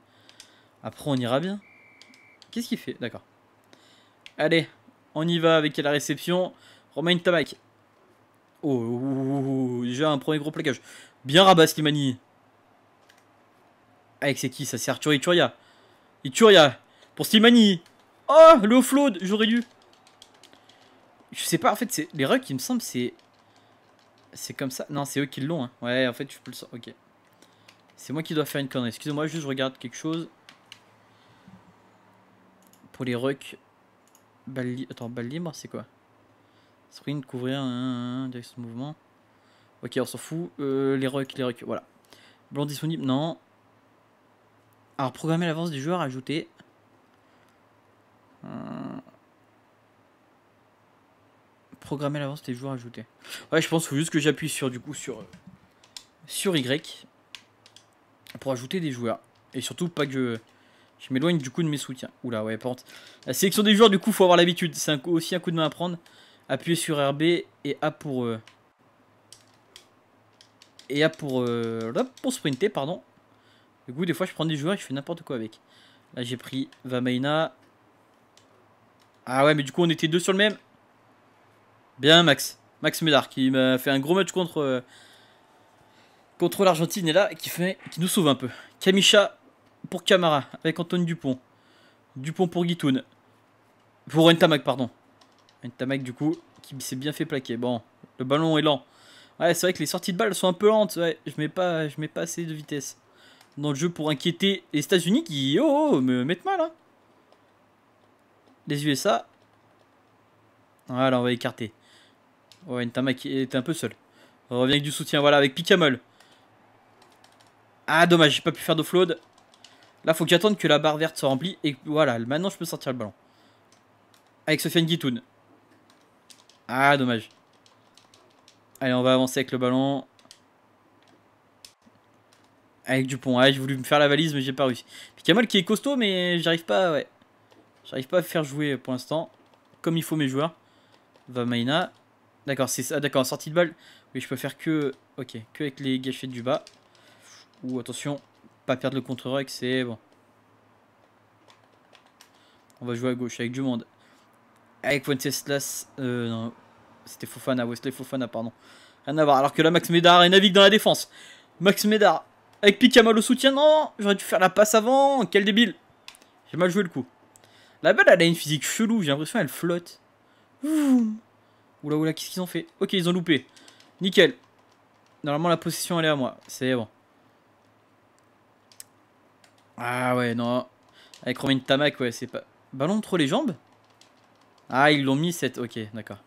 après on ira bien. Qu'est-ce qu'il fait D'accord. Allez, on y va avec la réception. Romain Tabac. Oh, déjà un premier gros plaquage. Bien rabat Slimani. Avec c'est qui ça C'est Arthur Ituria. Ituria pour Slimani Oh, le offload, j'aurais dû. Je sais pas, en fait, c'est les rucks, il me semble, c'est. C'est comme ça. Non, c'est eux qui l'ont. Hein. Ouais, en fait, je peux le Ok. C'est moi qui dois faire une connerie. Excusez-moi, juste je regarde quelque chose. Pour les rucks. Balle li... Attends, balle libre, c'est quoi Sprint, couvrir, un, direction de mouvement. Ok, on s'en fout. Euh, les rucks, les rucks, voilà. Blanc disponible, non. Alors, programmer l'avance des joueurs, ajouter. Euh, programmer l'avance des joueurs ajoutés. Ouais, je pense qu'il faut juste que j'appuie sur du coup sur, euh, sur Y pour ajouter des joueurs. Et surtout pas que je, m'éloigne du coup de mes soutiens. Oula, ouais, pente. La sélection des joueurs, du coup, faut avoir l'habitude. C'est aussi un coup de main à prendre. Appuyer sur RB et A pour... Euh, et A pour... pour sprinter, pardon. Du coup, des fois, je prends des joueurs et je fais n'importe quoi avec. Là, j'ai pris Vamaina, ah ouais, mais du coup, on était deux sur le même. Bien, Max. Max Médard, qui m'a fait un gros match contre, euh, contre l'Argentine, et là, qui, fait, qui nous sauve un peu. Kamisha pour Camara, avec Antoine Dupont. Dupont pour Guitoun. Pour Entamac, pardon. Entamac, du coup, qui s'est bien fait plaquer. Bon, le ballon est lent. Ouais, c'est vrai que les sorties de balles sont un peu lentes. Ouais, je mets pas, je mets pas assez de vitesse dans le jeu pour inquiéter les États-Unis qui, oh, oh me mettent mal. Hein les USA. Voilà, on va écarter. Ouais, Ntama qui était un peu seul. On revient avec du soutien, voilà, avec Picamol. Ah, dommage, j'ai pas pu faire d'offload. Là, faut que j'attende que la barre verte soit remplie. Et voilà, maintenant, je peux sortir le ballon. Avec Sofiane Gitoun. Ah, dommage. Allez, on va avancer avec le ballon. Avec Dupont. Ah, j'ai voulu me faire la valise, mais j'ai pas réussi. Picamol qui est costaud, mais j'arrive pas, ouais. J'arrive pas à faire jouer pour l'instant, comme il faut mes joueurs. Va Maina D'accord, c'est ça. D'accord, sortie de balle. Oui, je peux faire que. Ok, que avec les gâchettes du bas. Ou attention, pas perdre le contre-rec, c'est bon. On va jouer à gauche avec du monde. Avec Wenceslas. Euh, non. C'était Fofana, Wesley Fofana, pardon. Rien à voir. Alors que là, Max Médard navigue dans la défense. Max Médard. Avec Picama au soutien. Non, j'aurais dû faire la passe avant. Quel débile. J'ai mal joué le coup. La balle, elle a une physique chelou. J'ai l'impression qu'elle flotte. Oula, oula, qu'est-ce qu'ils ont fait Ok, ils ont loupé. Nickel. Normalement, la possession, elle est à moi. C'est bon. Ah ouais, non. Avec Romain Tamac ouais, c'est pas... Ballon entre les jambes Ah, ils l'ont mis cette... Ok, d'accord.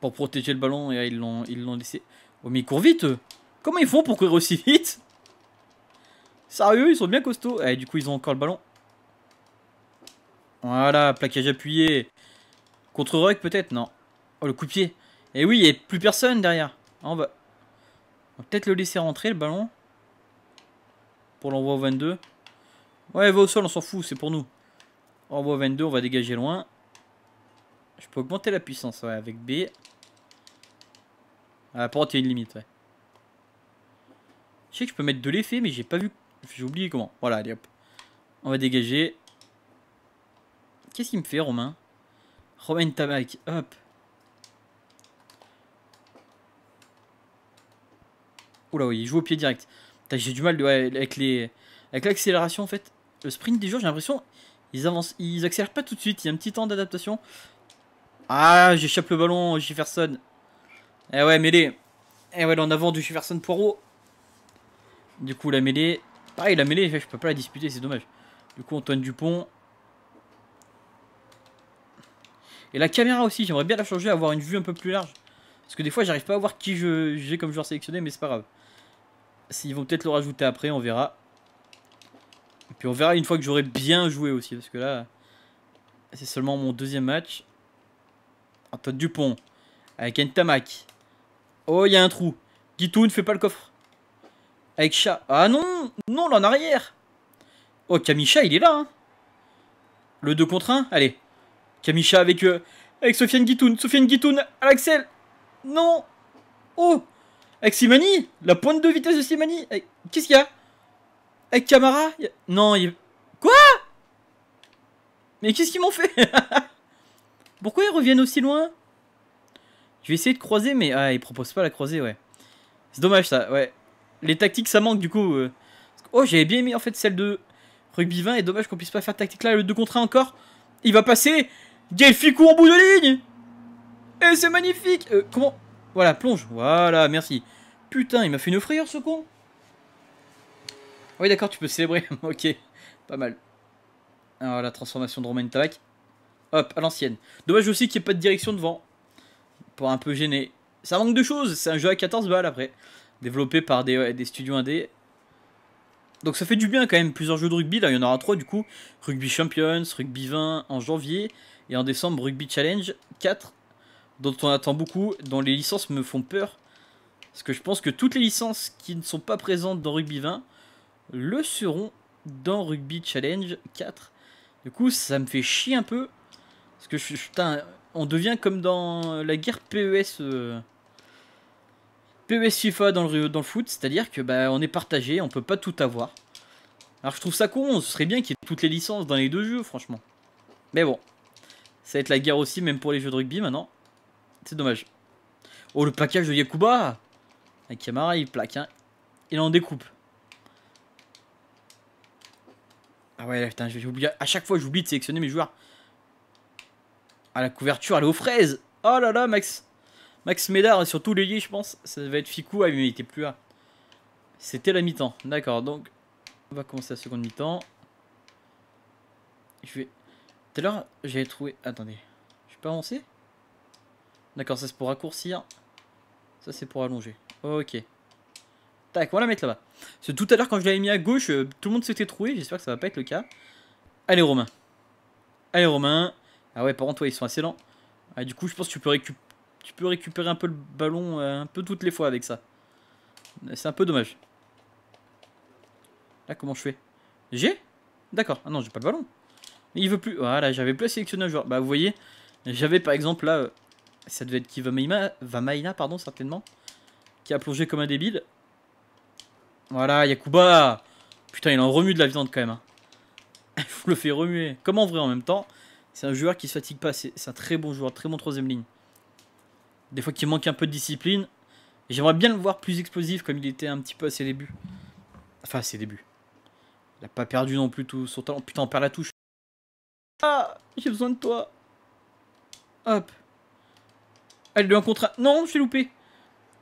Pour protéger le ballon, et ils l'ont ils l'ont laissé... Oh, mais ils courent vite, Comment ils font pour courir aussi vite Sérieux, ils sont bien costauds. Et eh, du coup, ils ont encore le ballon. Voilà, plaquage appuyé. Contre Rock peut-être Non. Oh, le coup de pied. Eh et oui, il n'y a plus personne derrière. On va, peut-être le laisser rentrer, le ballon. Pour l'envoi au 22. Ouais, va au sol, on s'en fout, c'est pour nous. Envoi 22, on va dégager loin. Je peux augmenter la puissance, ouais, avec B. Ah, pour il y a une limite, Je sais que je peux mettre de l'effet, mais j'ai pas vu... J'ai oublié comment. Voilà, allez hop. On va dégager. Qu'est-ce qu'il me fait, Romain Romain Tabac, hop. Oula, oui, il joue au pied direct. J'ai du mal avec les avec l'accélération en fait. Le sprint des joueurs, j'ai l'impression, ils avancent, ils accélèrent pas tout de suite. Il y a un petit temps d'adaptation. Ah, j'échappe le ballon, Jefferson. Eh ouais, mêlée. Eh ouais, en avant du Jefferson Poirot. Du coup, la mêlée. Pareil, la mêlée, je peux pas la disputer, c'est dommage. Du coup, Antoine Dupont. Et la caméra aussi, j'aimerais bien la changer, avoir une vue un peu plus large. Parce que des fois, j'arrive pas à voir qui j'ai comme joueur sélectionné, mais c'est pas grave. S'ils vont peut-être le rajouter après, on verra. Et puis on verra une fois que j'aurai bien joué aussi, parce que là, c'est seulement mon deuxième match. du Dupont, avec tamak. Oh, il y a un trou. Guitou ne fait pas le coffre. Avec Chat. Ah non Non, là en arrière Oh, Kamisha, il est là. Hein. Le 2 contre 1, allez. Camisha avec, euh, avec Sofiane Guitoun. Sofiane Guitoun à l'axel. Non. Oh. Avec Simani. La pointe de vitesse de Simani. Qu'est-ce qu'il y a Avec Camara Non, il... Quoi Mais qu'est-ce qu'ils m'ont fait Pourquoi ils reviennent aussi loin Je vais essayer de croiser, mais... Ah, ils proposent pas la croiser, ouais. C'est dommage, ça, ouais. Les tactiques, ça manque, du coup. Euh. Oh, j'avais bien aimé, en fait, celle de rugby 20. Et dommage qu'on puisse pas faire tactique là. Le 2 contre 1 encore. Il va passer Ficou en bout de ligne Et eh, c'est magnifique euh, Comment Voilà, plonge. Voilà, merci. Putain, il m'a fait une frayeur ce con ah Oui, d'accord, tu peux célébrer. ok, pas mal. Alors, ah, la transformation de Romain Tabac. Hop, à l'ancienne. Dommage aussi qu'il n'y ait pas de direction devant. Pour un peu gêner. Ça manque de choses, c'est un jeu à 14 balles après. Développé par des, des studios indés. Donc ça fait du bien quand même, plusieurs jeux de rugby, là il y en aura trois du coup. Rugby Champions, Rugby 20 en janvier, et en décembre, Rugby Challenge 4, dont on attend beaucoup, dont les licences me font peur. Parce que je pense que toutes les licences qui ne sont pas présentes dans Rugby 20 le seront dans Rugby Challenge 4. Du coup, ça me fait chier un peu. Parce que je, putain, on devient comme dans la guerre PES. Euh, PES FIFA dans le, dans le foot, c'est-à-dire que bah, on est partagé, on peut pas tout avoir. Alors je trouve ça con, ce serait bien qu'il y ait toutes les licences dans les deux jeux, franchement. Mais bon, ça va être la guerre aussi, même pour les jeux de rugby maintenant. C'est dommage. Oh, le package de Yakuba caméra, il plaque, hein. Il en découpe. Ah ouais, là, j'ai oublié. À chaque fois, j'oublie de sélectionner mes joueurs. Ah, la couverture, elle est aux fraises Oh là là, Max Max Médard, surtout lits, je pense. Ça va être Ficou. Ah, mais il n'était plus là. C'était la mi-temps. D'accord, donc... On va commencer la seconde mi-temps. Je vais l'heure, j'avais trouvé... Attendez, je peux avancer D'accord, ça c'est pour raccourcir. Ça c'est pour allonger. Ok. Tac, on va la mettre là-bas. C'est tout à l'heure, quand je l'avais mis à gauche, euh, tout le monde s'était trouvé. J'espère que ça va pas être le cas. Allez, Romain. Allez, Romain. Ah ouais, par contre, toi, ils sont assez lents. Ah, du coup, je pense que tu peux, récup... tu peux récupérer un peu le ballon euh, un peu toutes les fois avec ça. C'est un peu dommage. Là, comment je fais J'ai D'accord. Ah non, j'ai pas le ballon. Il veut plus. Voilà, j'avais plus sélectionner un joueur. Bah, vous voyez, j'avais par exemple là. Euh, ça devait être qui va pardon, certainement. Qui a plongé comme un débile. Voilà, Yakuba Putain, il en remue de la viande quand même. Hein. Il le fais remuer. Comme en vrai en même temps. C'est un joueur qui se fatigue pas. C'est un très bon joueur, très bon troisième ligne. Des fois qu'il manque un peu de discipline. J'aimerais bien le voir plus explosif comme il était un petit peu à ses débuts. Enfin, à ses débuts. Il a pas perdu non plus tout son talent. Putain, on perd la touche. Ah, j'ai besoin de toi. Hop. Allez, le un contre un... Non, suis loupé.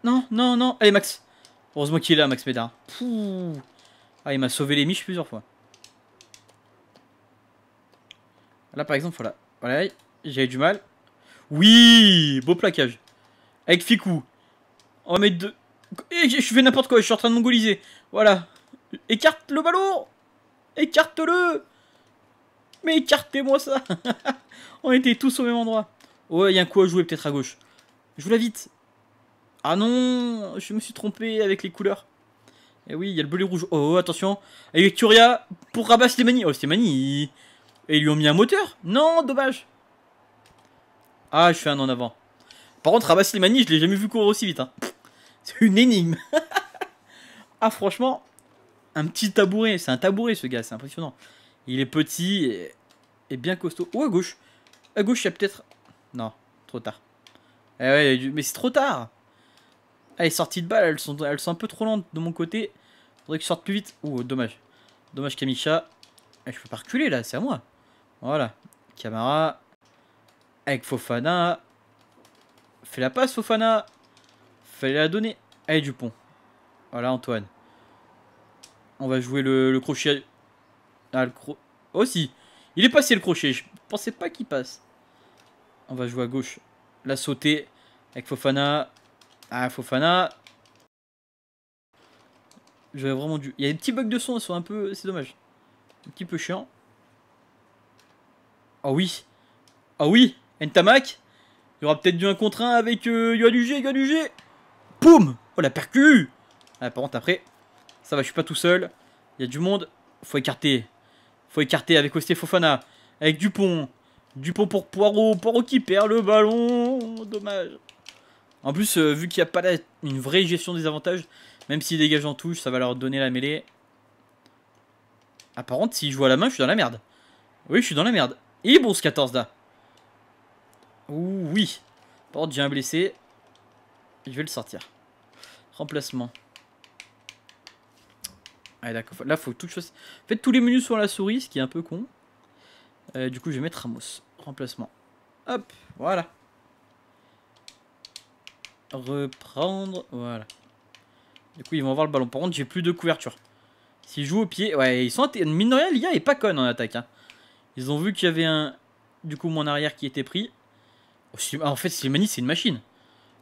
Non, non, non. Allez, Max. Heureusement qu'il est là, Max Médard. Pouh. Ah, il m'a sauvé les miches plusieurs fois. Là, par exemple, voilà. Voilà, j'ai du mal. Oui Beau plaquage. Avec Fikou. On va mettre deux. Et eh, je fais n'importe quoi, je suis en train de mongoliser. Voilà. Écarte le ballon Écarte-le mais écartez-moi ça On était tous au même endroit. Ouais, il y a un coup à jouer peut-être à gauche. Je vous la vite. Ah non, je me suis trompé avec les couleurs. Et eh oui, il y a le bleu et rouge. Oh, oh, attention. Et Turia pour rabat Slimani. Oh, Mani. Et ils lui ont mis un moteur Non, dommage. Ah, je fais un en avant. Par contre, les Slimani, je l'ai jamais vu courir aussi vite. Hein. C'est une énigme. ah, franchement, un petit tabouret. C'est un tabouret, ce gars. C'est impressionnant. Il est petit. Et est bien costaud. Ou à gauche. À gauche, il y a peut-être... Non, trop tard. Eh mais c'est trop tard ah, elle est sortie de balle, elles sont, elles sont un peu trop lentes de mon côté. Faudrait que je sorte plus vite. Oh dommage. Dommage, Camisha eh, je peux pas reculer, là, c'est à moi. Voilà. Camara. Avec Fofana. Fais la passe, Fofana. Fallait la donner. Allez, eh, Dupont. Voilà, Antoine. On va jouer le, crochet. Ah, le cro... Aussi. Oh, il est passé le crochet. Je pensais pas qu'il passe. On va jouer à gauche. La sauter avec Fofana. Ah, Fofana. J'avais vraiment dû. Il y a des petits bugs de son, ils sont un peu. C'est dommage. Un petit peu chiant. Ah oh, oui. Ah oui. Entamac Il y aura peut-être dû un contre 1 avec euh, du G Poum Oh la percu Ah par après, ça va, je suis pas tout seul. Il y a du monde. Faut écarter. Faut écarter avec Ostier Avec Dupont. Dupont pour Poirot. Poirot qui perd le ballon. Dommage. En plus, euh, vu qu'il n'y a pas une vraie gestion des avantages, même s'il dégage en touche, ça va leur donner la mêlée. Apparente, s'il joue à la main, je suis dans la merde. Oui, je suis dans la merde. Il bon ce 14 là. Ouh, oui. Porte, j'ai un blessé. Je vais le sortir. Remplacement. Ah, là, faut toute chose. En fait, tous les menus sur la souris, ce qui est un peu con. Euh, du coup, je vais mettre Ramos. Remplacement. Hop, voilà. Reprendre, voilà. Du coup, ils vont avoir le ballon. Par contre, j'ai plus de couverture. S'ils jouent au pied, ouais, ils sont. Mine de rien, l'IA est pas conne en attaque. Hein. Ils ont vu qu'il y avait un. Du coup, mon arrière qui était pris. Oh, ah, en fait, Slimani, c'est une machine.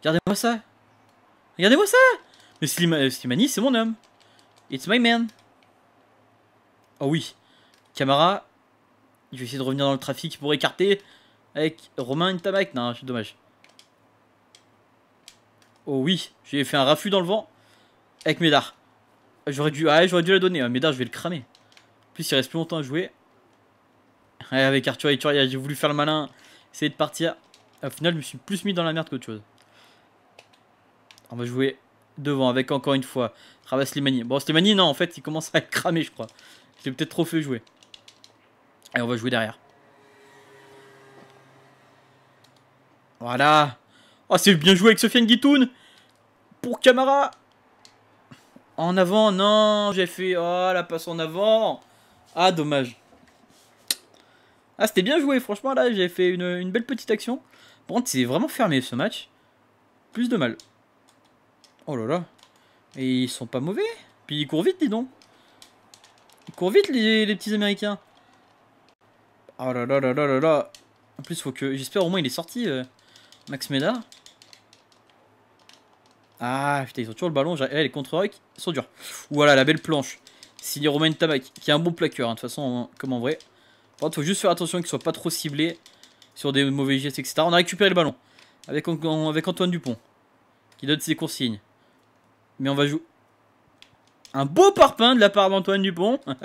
Regardez-moi ça. Regardez-moi ça. Mais euh, Slimani, c'est mon homme. It's my man. Oh oui. Camara. Je vais essayer de revenir dans le trafic pour écarter avec Romain tabac Non, c'est dommage. Oh oui, j'ai fait un raffut dans le vent avec Médard. J'aurais dû, ah, j'aurais dû la donner. Médard, je vais le cramer. En plus, il reste plus longtemps à jouer. Ouais, avec Arthur et Turia, j'ai voulu faire le malin, essayer de partir. Au final, je me suis plus mis dans la merde qu'autre chose. On va jouer devant avec encore une fois Rabat Slimani. Bon, Slimani, non, en fait, il commence à être cramé, je crois. J'ai peut-être trop fait jouer. Et on va jouer derrière. Voilà. Oh, c'est bien joué avec Sofiane Guitoun. Pour Camara. En avant, non, j'ai fait. Oh, la passe en avant. Ah, dommage. Ah, c'était bien joué, franchement, là, j'ai fait une, une, belle petite action. bon c'est vraiment fermé ce match. Plus de mal. Oh là là. Et ils sont pas mauvais. Puis ils courent vite, dis donc. Ils courent vite, les, petits américains. Oh là là là là là là. En plus, faut que. J'espère au moins il est sorti, euh, Max Meda. Ah putain, ils ont toujours le ballon. Eh, les contre sont durs. Voilà, la belle planche. Signé Romain Tabac, qui est un bon plaqueur, hein, de toute façon, hein, comme en vrai. Par contre, faut juste faire attention qu'il soit pas trop ciblé sur des mauvais gestes, etc. On a récupéré le ballon avec, avec Antoine Dupont, qui donne ses consignes. Mais on va jouer un beau parpaing de la part d'Antoine Dupont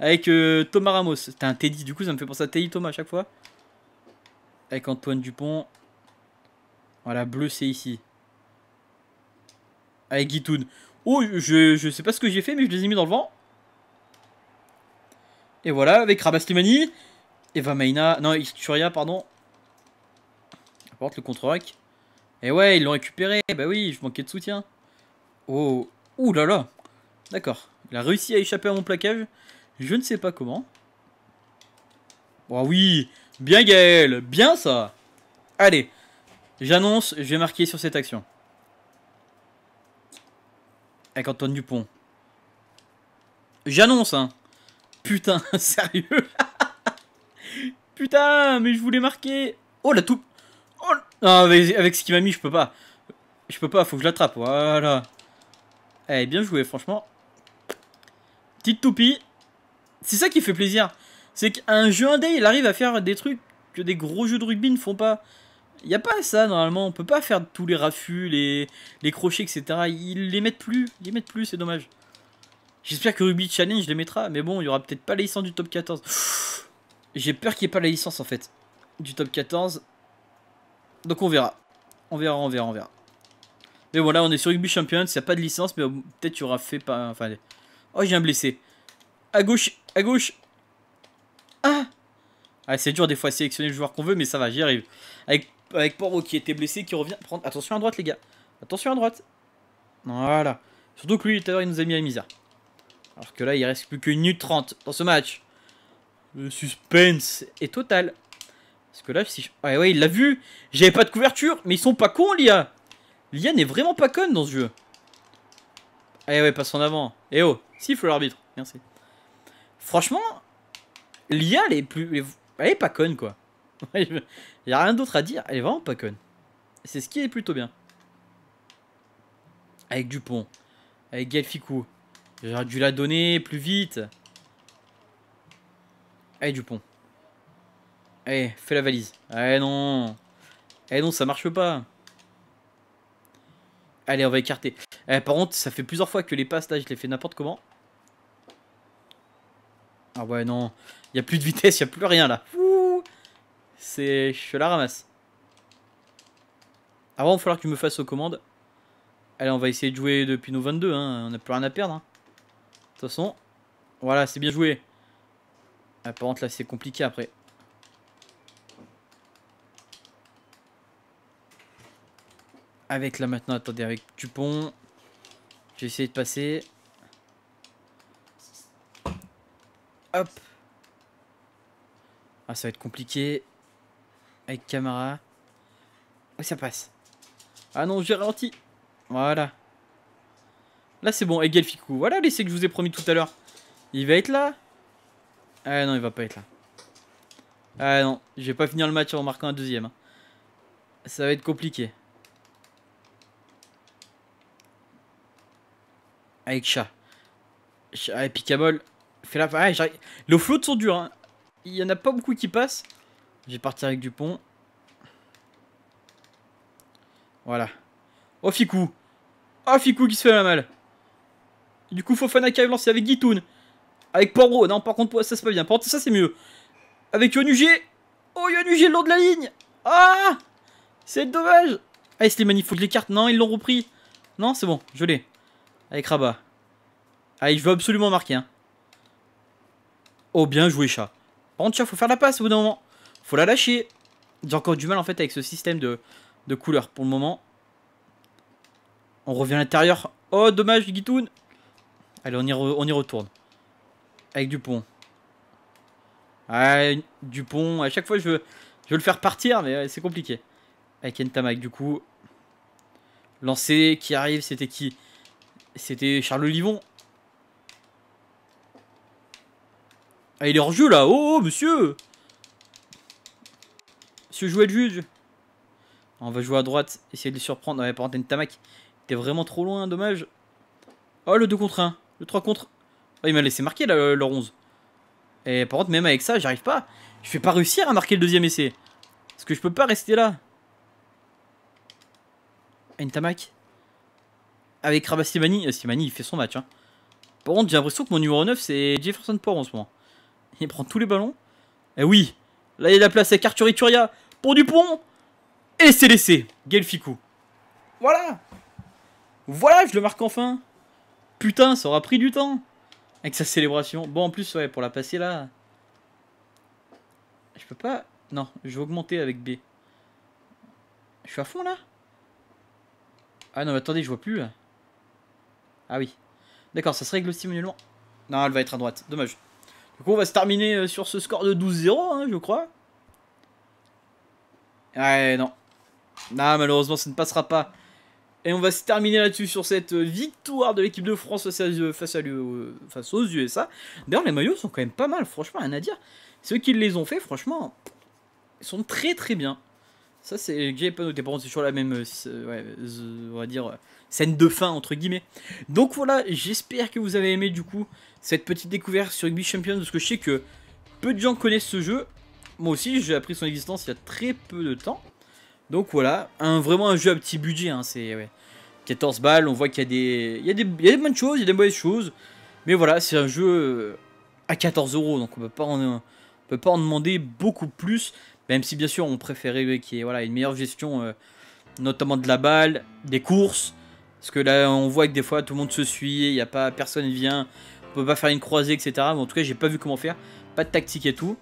avec euh, Thomas Ramos. C'était un Teddy, du coup ça me fait penser à Teddy Thomas à chaque fois. Avec Antoine Dupont. Voilà, bleu c'est ici. Avec Guitoun. Oh, je, je sais pas ce que j'ai fait, mais je les ai mis dans le vent. Et voilà, avec Rabaslimani. Eva Maina. Non, rien, pardon. Apporte le contre-rack. Et ouais, ils l'ont récupéré. Bah oui, je manquais de soutien. Oh, là là D'accord, il a réussi à échapper à mon plaquage. Je ne sais pas comment. Oh oui Bien Gaël Bien ça Allez, j'annonce, je vais marquer sur cette action. Avec Antoine Dupont. J'annonce, hein Putain, sérieux Putain, mais je voulais marquer Oh la toupe oh, avec, avec ce qu'il m'a mis, je peux pas. Je peux pas, faut que je l'attrape. Voilà. Elle eh, bien joué, franchement. Petite toupie. C'est ça qui fait plaisir. C'est qu'un jeu indé, il arrive à faire des trucs que des gros jeux de rugby ne font pas. Il n'y a pas ça, normalement. On peut pas faire tous les raffus, les, les crochets, etc. Ils les mettent plus. Ils les mettent plus, c'est dommage. J'espère que Rugby Challenge les mettra. Mais bon, il y aura peut-être pas la licence du top 14. J'ai peur qu'il n'y ait pas la licence, en fait. Du top 14. Donc on verra. On verra, on verra, on verra. Mais voilà, on est sur Rugby Champions, il n'y a pas de licence, mais peut-être tu auras fait pas. Enfin, allez. Oh, j'ai un blessé. À gauche, à gauche. Ah Ah, c'est dur des fois sélectionner le joueur qu'on veut, mais ça va, j'y arrive. Avec, avec Poro qui était blessé, qui revient. Prendre... Attention à droite, les gars. Attention à droite. Voilà. Surtout que lui, tout à l'heure, il nous a mis à la misère. Alors que là, il reste plus qu'une minute 30 dans ce match. Le suspense est total. Parce que là, si je... Ah ouais, il l'a vu J'avais pas de couverture Mais ils sont pas cons, l'IA L'IA n'est vraiment pas conne dans ce jeu. Eh ouais, passe en avant. Eh oh, siffle l'arbitre. Merci. Franchement, l'IA, elle est plus. Elle est pas conne, quoi. Il n'y a rien d'autre à dire. Elle est vraiment pas conne. C'est ce qui est plutôt bien. Avec Dupont. Avec Gelficou. J'aurais dû la donner plus vite. Allez, Dupont. Allez, eh, fais la valise. Eh non. Eh non, ça marche pas. Allez, on va écarter. Eh, par contre, ça fait plusieurs fois que les passes, là, je les fais n'importe comment. Ah ouais, non. Il n'y a plus de vitesse, il n'y a plus rien, là. C'est... Je la ramasse. Avant, il va falloir que tu me fasses aux commandes. Allez, on va essayer de jouer depuis nos 22. Hein. On n'a plus rien à perdre. Hein. De toute façon, voilà, c'est bien joué. par contre, là, c'est compliqué après. Avec là maintenant, attendez, avec Dupont. J'ai essayé de passer. Hop. Ah, ça va être compliqué. Avec Camara. Oh, ah, ça passe. Ah non, j'ai ralenti. Voilà. Là, c'est bon. égal Fikou. Voilà l'essai que je vous ai promis tout à l'heure. Il va être là Ah non, il va pas être là. Ah non, je vais pas finir le match en marquant un deuxième. Hein. Ça va être compliqué. avec chat. avec ah, Picabol, fais la. Ah, les flots sont durs. Hein. Il y en a pas beaucoup qui passent. J'ai parti avec Dupont. Voilà. Oh Fiku Oh Fiku qui se fait la mal. Du coup, Fofana qui arrive lancé avec Gitoun. Avec Porro. Non, par contre, ça c'est pas bien. Par contre, ça c'est mieux. Avec Yonugé. Oh, Yonugé le long de la ligne. Ah C'est dommage. Ah, il se les je les cartes. Non, ils l'ont repris. Non, c'est bon, je l'ai avec Rabat. Ah, je veux absolument marquer. Hein. Oh, bien joué, chat. Bon contre, chat, faut faire la passe au bout d'un moment. Faut la lâcher. J'ai encore du mal, en fait, avec ce système de, couleurs pour le moment. On revient à l'intérieur. Oh, dommage, Guitoun. Allez, on y, on y retourne. Avec Dupont. Ah, Dupont. À chaque fois, je veux, je le faire partir, mais c'est compliqué. Avec Entamac du coup. Lancé, qui arrive, c'était qui c'était Charles Livon. Ah, il est hors jeu là. Oh, oh monsieur Monsieur joue le juge. On va jouer à droite, essayer de les surprendre. Ouais, par contre, Tamac, t'es vraiment trop loin, dommage. Oh, le 2 contre 1. Le 3 contre. Oh, il m'a laissé marquer là, le, 11. Et par contre, même avec ça, j'arrive pas. Je vais pas réussir à marquer le deuxième essai. Parce que je peux pas rester là. tamac avec Rabat Simani, euh, il fait son match. Hein. Par contre, j'ai l'impression que mon numéro 9 c'est Jefferson Port en ce moment. Il prend tous les ballons. Et eh oui, là il y a la place avec Arthur Ituria pour Dupont. Et c'est laissé, Gelficou. Voilà. Voilà, je le marque enfin. Putain, ça aura pris du temps. Avec sa célébration. Bon, en plus, ouais, pour la passer là. Je peux pas. Non, je vais augmenter avec B. Je suis à fond là Ah non, mais attendez, je vois plus là. Ah oui. D'accord, ça se règle aussi manuellement. Non, elle va être à droite. Dommage. Du coup, on va se terminer euh, sur ce score de 12-0, hein, je crois. Ouais, non. Non, malheureusement, ça ne passera pas. Et on va se terminer là-dessus sur cette euh, victoire de l'équipe de France face, euh, face aux USA. D'ailleurs, les maillots sont quand même pas mal, franchement, rien à dire. Ceux qui les ont fait, franchement, ils sont très très bien. Ça, c'est j'ai pas noté. Par c'est toujours la même, euh, euh, on va dire, euh, scène de fin, entre guillemets. Donc voilà, j'espère que vous avez aimé, du coup, cette petite découverte sur Rugby Champions, parce que je sais que peu de gens connaissent ce jeu. Moi aussi, j'ai appris son existence il y a très peu de temps. Donc voilà, un, vraiment un jeu à petit budget, hein, c'est 14 balles, on voit qu'il y, a des, il y, a des, bonnes choses, il y a des mauvaises choses. Mais voilà, c'est un jeu à 14 euros, donc on peut pas on peut pas en demander beaucoup plus. Même si bien sûr on préférait euh, qu'il y ait voilà, une meilleure gestion, euh, notamment de la balle, des courses. Parce que là on voit que des fois tout le monde se suit, il y a pas, personne vient, on peut pas faire une croisée, etc. Mais en tout cas j'ai pas vu comment faire, pas de tactique et tout.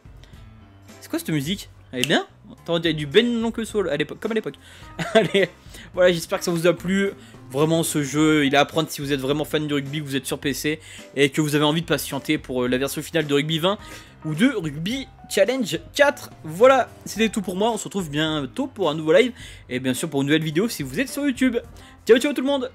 C'est quoi cette musique Elle est bien a du Ben non que Soul, à l'époque, comme à l'époque. Allez, voilà, j'espère que ça vous a plu. Vraiment, ce jeu, il est à prendre si vous êtes vraiment fan du rugby, que vous êtes sur PC et que vous avez envie de patienter pour euh, la version finale de Rugby 20 ou de Rugby Challenge 4. Voilà, c'était tout pour moi. On se retrouve bientôt pour un nouveau live et bien sûr pour une nouvelle vidéo si vous êtes sur YouTube. Ciao, ciao tout le monde!